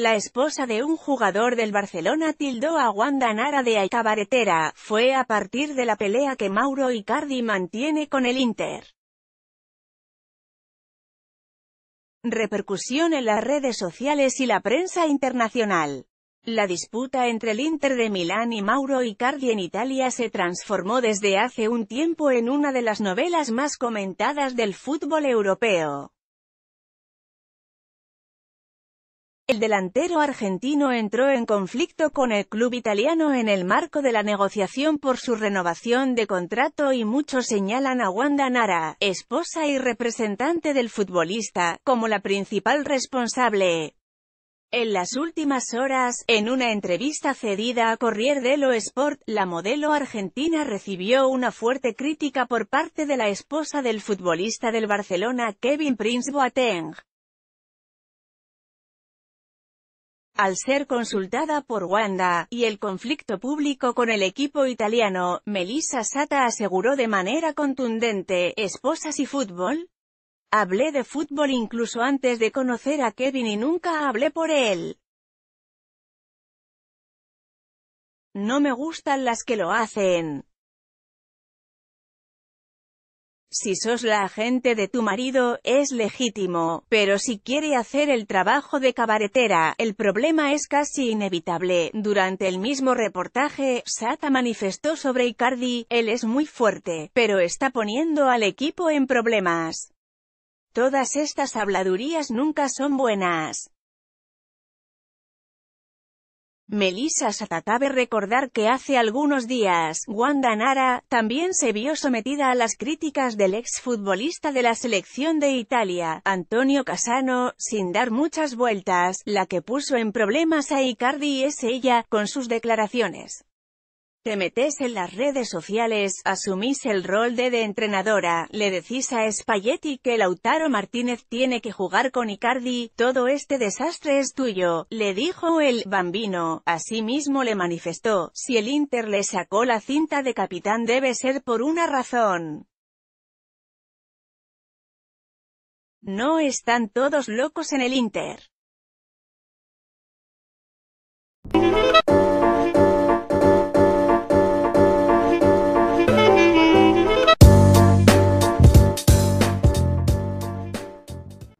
la esposa de un jugador del Barcelona tildó a Wanda Nara de Alcabaretera fue a partir de la pelea que Mauro Icardi mantiene con el Inter. Repercusión en las redes sociales y la prensa internacional. La disputa entre el Inter de Milán y Mauro Icardi en Italia se transformó desde hace un tiempo en una de las novelas más comentadas del fútbol europeo. El delantero argentino entró en conflicto con el club italiano en el marco de la negociación por su renovación de contrato y muchos señalan a Wanda Nara, esposa y representante del futbolista, como la principal responsable. En las últimas horas, en una entrevista cedida a de lo Sport, la modelo argentina recibió una fuerte crítica por parte de la esposa del futbolista del Barcelona Kevin Prince Boateng. al ser consultada por Wanda, y el conflicto público con el equipo italiano, Melissa Sata aseguró de manera contundente, esposas y fútbol. Hablé de fútbol incluso antes de conocer a Kevin y nunca hablé por él. No me gustan las que lo hacen. Si sos la agente de tu marido, es legítimo, pero si quiere hacer el trabajo de cabaretera, el problema es casi inevitable. Durante el mismo reportaje, Sata manifestó sobre Icardi, él es muy fuerte, pero está poniendo al equipo en problemas. Todas estas habladurías nunca son buenas. Melissa Satatabe recordar que hace algunos días, Wanda Nara, también se vio sometida a las críticas del exfutbolista de la selección de Italia, Antonio Casano, sin dar muchas vueltas, la que puso en problemas a Icardi es ella, con sus declaraciones. Te metes en las redes sociales, asumís el rol de, de entrenadora, le decís a Spalletti que Lautaro Martínez tiene que jugar con Icardi, todo este desastre es tuyo, le dijo el bambino, asimismo le manifestó, si el Inter le sacó la cinta de capitán debe ser por una razón. No están todos locos en el Inter.